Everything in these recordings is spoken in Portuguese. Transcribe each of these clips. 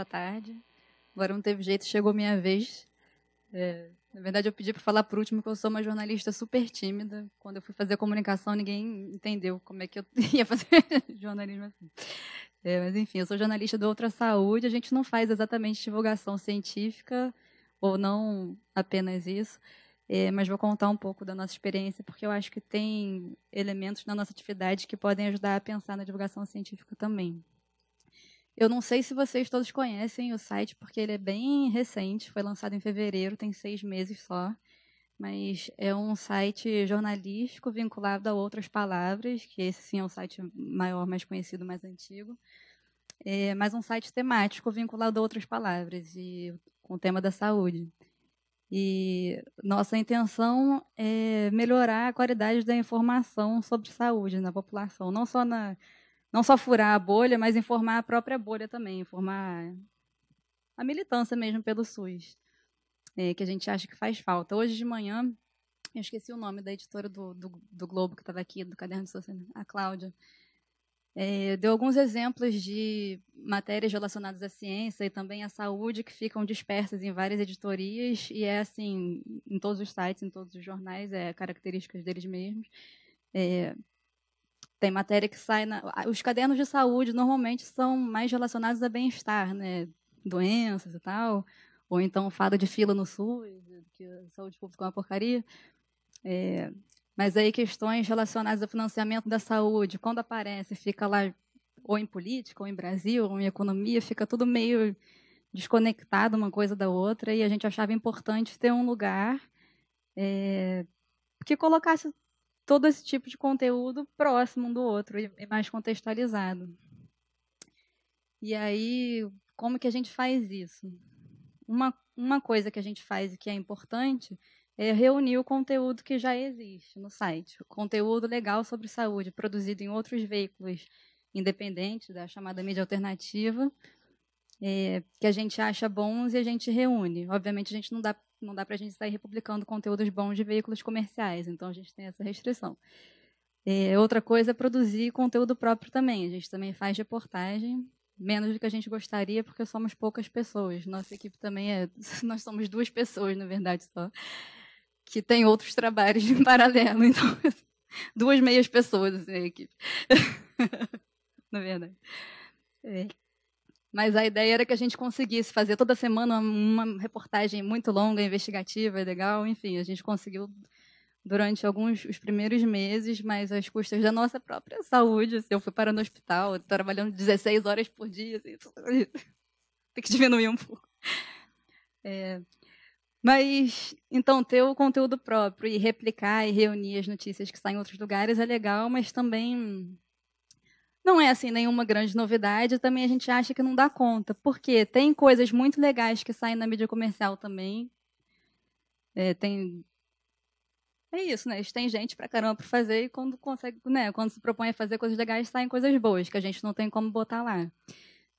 boa tarde. Agora não teve jeito, chegou minha vez. É, na verdade, eu pedi para falar por último que eu sou uma jornalista super tímida. Quando eu fui fazer comunicação, ninguém entendeu como é que eu ia fazer jornalismo assim. É, mas, enfim, eu sou jornalista do Outra Saúde. A gente não faz exatamente divulgação científica, ou não apenas isso. É, mas vou contar um pouco da nossa experiência, porque eu acho que tem elementos na nossa atividade que podem ajudar a pensar na divulgação científica também. Eu não sei se vocês todos conhecem o site, porque ele é bem recente, foi lançado em fevereiro, tem seis meses só. Mas é um site jornalístico vinculado a outras palavras, que esse sim é um site maior, mais conhecido, mais antigo. É, mas um site temático vinculado a outras palavras, e com o tema da saúde. E nossa intenção é melhorar a qualidade da informação sobre saúde na população, não só na não só furar a bolha, mas informar a própria bolha também, informar a militância mesmo pelo SUS, é, que a gente acha que faz falta. Hoje de manhã, eu esqueci o nome da editora do, do, do Globo que estava aqui, do Caderno de Sociedade, a Cláudia, é, deu alguns exemplos de matérias relacionadas à ciência e também à saúde que ficam dispersas em várias editorias e é assim em todos os sites, em todos os jornais, é características deles mesmos. É, tem matéria que sai na... Os cadernos de saúde normalmente são mais relacionados a bem-estar, né? Doenças e tal. Ou então fala de fila no SUS, né? que a saúde pública é uma porcaria. É... Mas aí questões relacionadas ao financiamento da saúde, quando aparece, fica lá ou em política, ou em Brasil, ou em economia, fica tudo meio desconectado uma coisa da outra, e a gente achava importante ter um lugar é, que colocasse todo esse tipo de conteúdo próximo um do outro e mais contextualizado. E aí, como que a gente faz isso? Uma, uma coisa que a gente faz e que é importante é reunir o conteúdo que já existe no site. Conteúdo legal sobre saúde, produzido em outros veículos independentes da chamada mídia alternativa, é, que a gente acha bons e a gente reúne. Obviamente, a gente não dá, não dá para a gente sair republicando conteúdos bons de veículos comerciais, então a gente tem essa restrição. É, outra coisa é produzir conteúdo próprio também. A gente também faz reportagem, menos do que a gente gostaria, porque somos poucas pessoas. Nossa equipe também é. Nós somos duas pessoas, na verdade, só. Que tem outros trabalhos em paralelo. Então, duas meias pessoas, assim, a equipe. na verdade. É. Mas a ideia era que a gente conseguisse fazer toda semana uma reportagem muito longa, investigativa, legal. Enfim, a gente conseguiu durante alguns os primeiros meses, mas às custas da nossa própria saúde. Assim, eu fui parar no hospital, trabalhando 16 horas por dia. Assim, tem que diminuir um pouco. É, mas, então, ter o conteúdo próprio e replicar e reunir as notícias que saem em outros lugares é legal, mas também não é assim nenhuma grande novidade, também a gente acha que não dá conta, porque tem coisas muito legais que saem na mídia comercial também. É, tem é isso, né? Tem gente pra caramba pra fazer e quando consegue, né? Quando se propõe a fazer coisas legais, saem coisas boas, que a gente não tem como botar lá.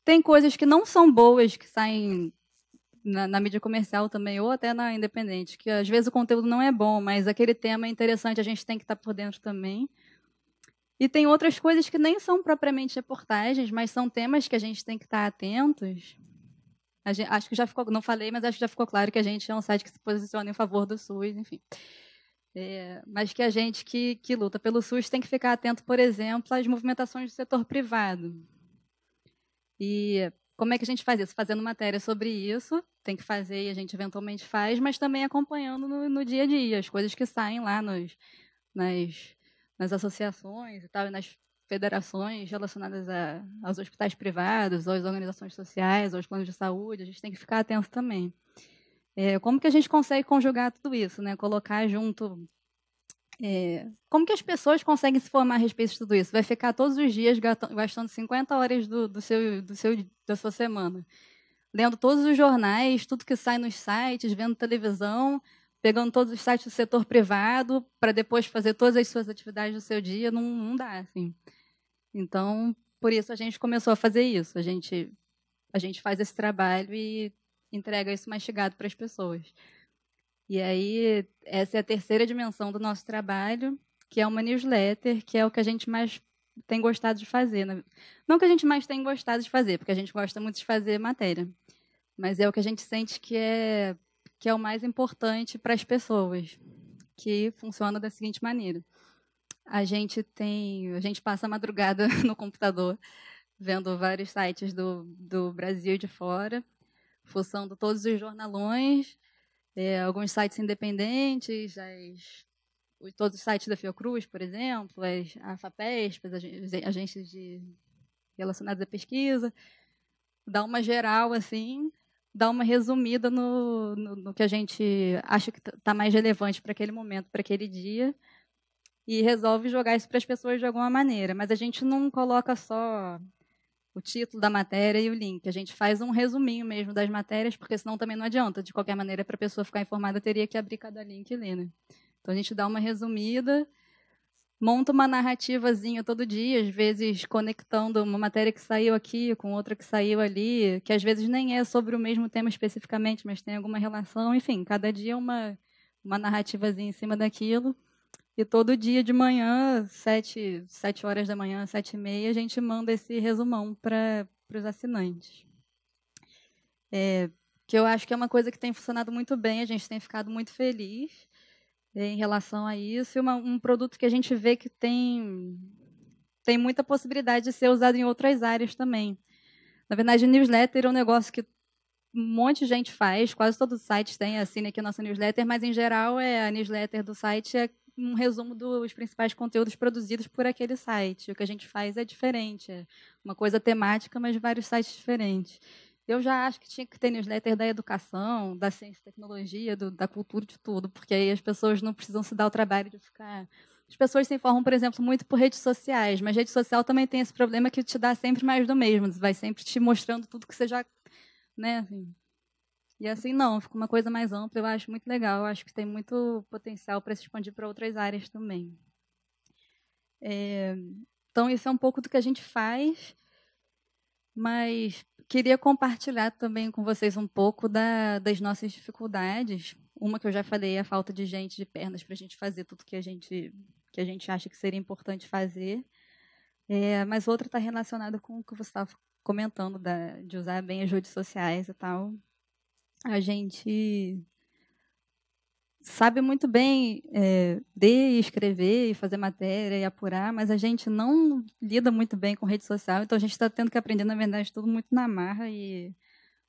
Tem coisas que não são boas, que saem na, na mídia comercial também, ou até na independente, que às vezes o conteúdo não é bom, mas aquele tema é interessante, a gente tem que estar tá por dentro também. E tem outras coisas que nem são propriamente reportagens, mas são temas que a gente tem que estar atentos. Gente, acho que já ficou, não falei, mas acho que já ficou claro que a gente é um site que se posiciona em favor do SUS, enfim. É, mas que a gente que, que luta pelo SUS tem que ficar atento, por exemplo, às movimentações do setor privado. E como é que a gente faz isso? Fazendo matéria sobre isso, tem que fazer e a gente eventualmente faz, mas também acompanhando no, no dia a dia, as coisas que saem lá nos, nas nas associações e tá? tal, nas federações relacionadas a, aos hospitais privados, às organizações sociais, aos planos de saúde, a gente tem que ficar atento também. É, como que a gente consegue conjugar tudo isso, né? Colocar junto. É, como que as pessoas conseguem se formar a respeito de tudo isso? Vai ficar todos os dias gastando 50 horas do, do seu, do seu, da sua semana, lendo todos os jornais, tudo que sai nos sites, vendo televisão, pegando todos os sites do setor privado para depois fazer todas as suas atividades do seu dia, não, não dá, assim. Então, por isso a gente começou a fazer isso. A gente, a gente faz esse trabalho e entrega isso mastigado para as pessoas. E aí, essa é a terceira dimensão do nosso trabalho, que é uma newsletter, que é o que a gente mais tem gostado de fazer. Né? Não que a gente mais tem gostado de fazer, porque a gente gosta muito de fazer matéria. Mas é o que a gente sente que é que é o mais importante para as pessoas, que funciona da seguinte maneira. A gente tem, a gente passa a madrugada no computador vendo vários sites do, do Brasil e de fora, fuçando todos os jornalões, é, alguns sites independentes, as, todos os sites da Fiocruz, por exemplo, as, a FAPESP, as agências de, relacionadas à pesquisa, dá uma geral assim dar uma resumida no, no, no que a gente acha que está tá mais relevante para aquele momento, para aquele dia, e resolve jogar isso para as pessoas de alguma maneira. Mas a gente não coloca só o título da matéria e o link, a gente faz um resuminho mesmo das matérias, porque senão também não adianta. De qualquer maneira, para a pessoa ficar informada, teria que abrir cada link e ler. Né? Então a gente dá uma resumida monta uma narrativazinha todo dia, às vezes conectando uma matéria que saiu aqui com outra que saiu ali, que às vezes nem é sobre o mesmo tema especificamente, mas tem alguma relação. Enfim, cada dia uma, uma narrativazinha em cima daquilo. E todo dia de manhã, sete, sete horas da manhã, sete e meia, a gente manda esse resumão para os assinantes. É, que eu acho que é uma coisa que tem funcionado muito bem, a gente tem ficado muito feliz em relação a isso. E uma, um produto que a gente vê que tem, tem muita possibilidade de ser usado em outras áreas também. Na verdade, newsletter é um negócio que um monte de gente faz, quase todos os sites têm, assina aqui a nossa newsletter, mas em geral é a newsletter do site é um resumo dos principais conteúdos produzidos por aquele site. O que a gente faz é diferente, é uma coisa temática, mas vários sites diferentes. Eu já acho que tinha que ter newsletter da educação, da ciência e tecnologia, do, da cultura, de tudo, porque aí as pessoas não precisam se dar o trabalho de ficar. As pessoas se informam, por exemplo, muito por redes sociais, mas rede social também tem esse problema que te dá sempre mais do mesmo, vai sempre te mostrando tudo que você já. Né, assim. E assim não, fica uma coisa mais ampla, eu acho muito legal, eu acho que tem muito potencial para se expandir para outras áreas também. É, então, isso é um pouco do que a gente faz, mas Queria compartilhar também com vocês um pouco da, das nossas dificuldades. Uma que eu já falei é a falta de gente de pernas para a gente fazer tudo que a gente, que a gente acha que seria importante fazer. É, mas outra está relacionada com o que você estava comentando da, de usar bem as redes sociais e tal. A gente sabe muito bem é, ler, escrever, fazer matéria e apurar, mas a gente não lida muito bem com rede social, então a gente está tendo que aprender, na verdade, tudo muito na marra e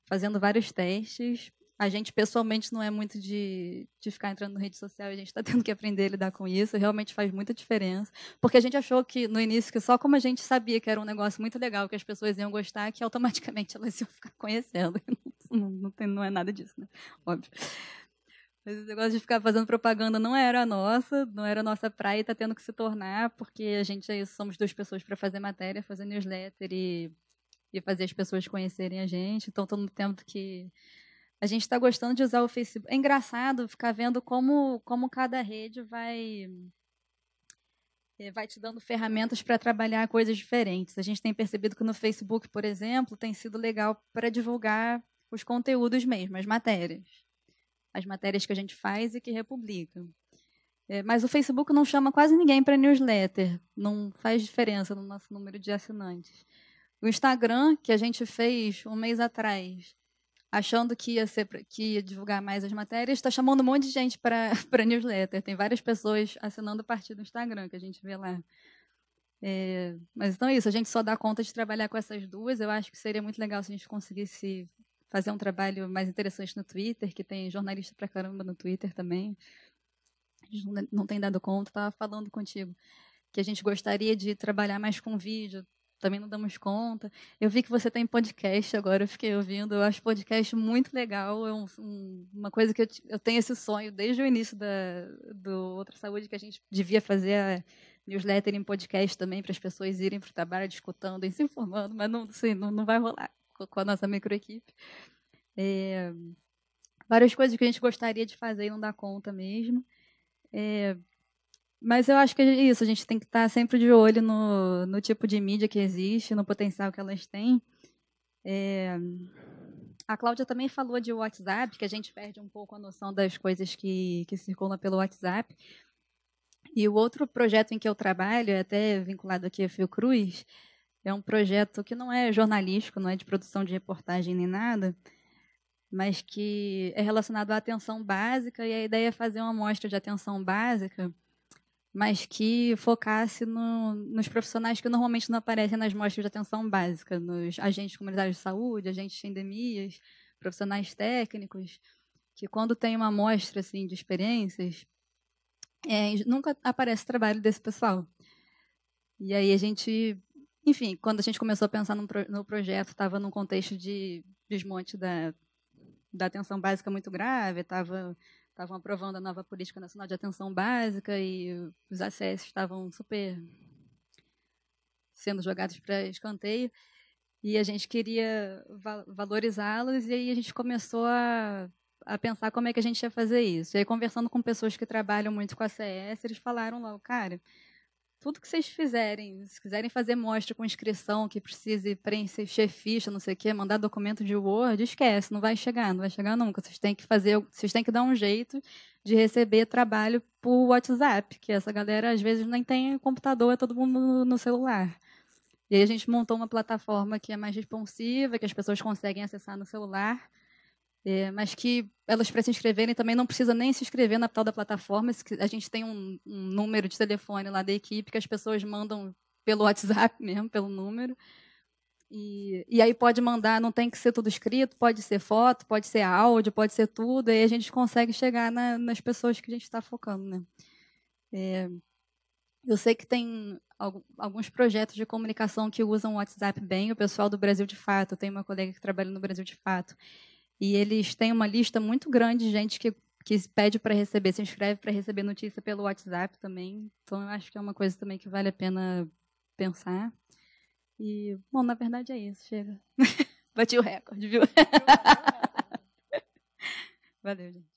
fazendo vários testes. A gente, pessoalmente, não é muito de, de ficar entrando na rede social e a gente está tendo que aprender a lidar com isso. Realmente faz muita diferença. Porque a gente achou que, no início, que só como a gente sabia que era um negócio muito legal, que as pessoas iam gostar, que automaticamente elas iam ficar conhecendo. Não, não, tem, não é nada disso, né? Óbvio. Mas esse negócio de ficar fazendo propaganda não era nossa, não era nossa praia e está tendo que se tornar, porque a gente é isso, somos duas pessoas para fazer matéria, fazer newsletter e, e fazer as pessoas conhecerem a gente. Então, todo tempo que a gente está gostando de usar o Facebook. É engraçado ficar vendo como, como cada rede vai eh, vai te dando ferramentas para trabalhar coisas diferentes. A gente tem percebido que no Facebook, por exemplo, tem sido legal para divulgar os conteúdos mesmo, as matérias as matérias que a gente faz e que republica. É, mas o Facebook não chama quase ninguém para newsletter, não faz diferença no nosso número de assinantes. O Instagram, que a gente fez um mês atrás, achando que ia, ser, que ia divulgar mais as matérias, está chamando um monte de gente para newsletter. Tem várias pessoas assinando a partir do Instagram, que a gente vê lá. É, mas então é isso, a gente só dá conta de trabalhar com essas duas. Eu acho que seria muito legal se a gente conseguisse fazer um trabalho mais interessante no Twitter, que tem jornalista pra caramba no Twitter também. Não tem dado conta, estava falando contigo que a gente gostaria de trabalhar mais com vídeo, também não damos conta. Eu vi que você tem podcast agora, eu fiquei ouvindo, eu acho podcast muito legal, é um, um, uma coisa que eu, eu, tenho esse sonho desde o início da, do Outra Saúde, que a gente devia fazer a newsletter em podcast também, para as pessoas irem para o trabalho e se informando, mas não, assim, não, não vai rolar com a nossa microequipe. É, várias coisas que a gente gostaria de fazer e não dá conta mesmo. É, mas eu acho que é isso, a gente tem que estar sempre de olho no, no tipo de mídia que existe, no potencial que elas têm. É, a Cláudia também falou de WhatsApp, que a gente perde um pouco a noção das coisas que, que circulam pelo WhatsApp. E o outro projeto em que eu trabalho, é até vinculado aqui a Fiocruz, é um projeto que não é jornalístico, não é de produção de reportagem nem nada, mas que é relacionado à atenção básica, e a ideia é fazer uma amostra de atenção básica, mas que focasse no, nos profissionais que normalmente não aparecem nas mostras de atenção básica, nos agentes comunitários de saúde, agentes de endemias, profissionais técnicos, que quando tem uma amostra assim, de experiências, é, nunca aparece trabalho desse pessoal. E aí a gente enfim, quando a gente começou a pensar no, pro, no projeto, estava num contexto de desmonte da, da atenção básica muito grave, estava estavam aprovando a nova política nacional de atenção básica e os acessos estavam super sendo jogados para escanteio e a gente queria valorizá-los e aí a gente começou a, a, pensar como é que a gente ia fazer isso. E aí, conversando com pessoas que trabalham muito com a CS, eles falaram lá, cara, tudo que vocês fizerem, se quiserem fazer mostra com inscrição que precise preencher chefista, não sei o quê, mandar documento de Word, esquece, não vai chegar, não vai chegar nunca. Vocês têm que fazer, vocês têm que dar um jeito de receber trabalho por WhatsApp, que essa galera às vezes nem tem computador, é todo mundo no celular. E aí a gente montou uma plataforma que é mais responsiva, que as pessoas conseguem acessar no celular é, mas que elas para se inscreverem também não precisa nem se inscrever na tal da plataforma. A gente tem um, um número de telefone lá da equipe que as pessoas mandam pelo WhatsApp mesmo, pelo número. E, e, aí pode mandar, não tem que ser tudo escrito, pode ser foto, pode ser áudio, pode ser tudo, aí a gente consegue chegar na, nas pessoas que a gente está focando, né? É, eu sei que tem alguns projetos de comunicação que usam o WhatsApp bem, o pessoal do Brasil de Fato, tem uma colega que trabalha no Brasil de Fato, e eles têm uma lista muito grande de gente que, que pede para receber, se inscreve para receber notícia pelo WhatsApp também. Então, eu acho que é uma coisa também que vale a pena pensar. E, bom, na verdade é isso. Chega. Bati o recorde, viu? Valeu, gente.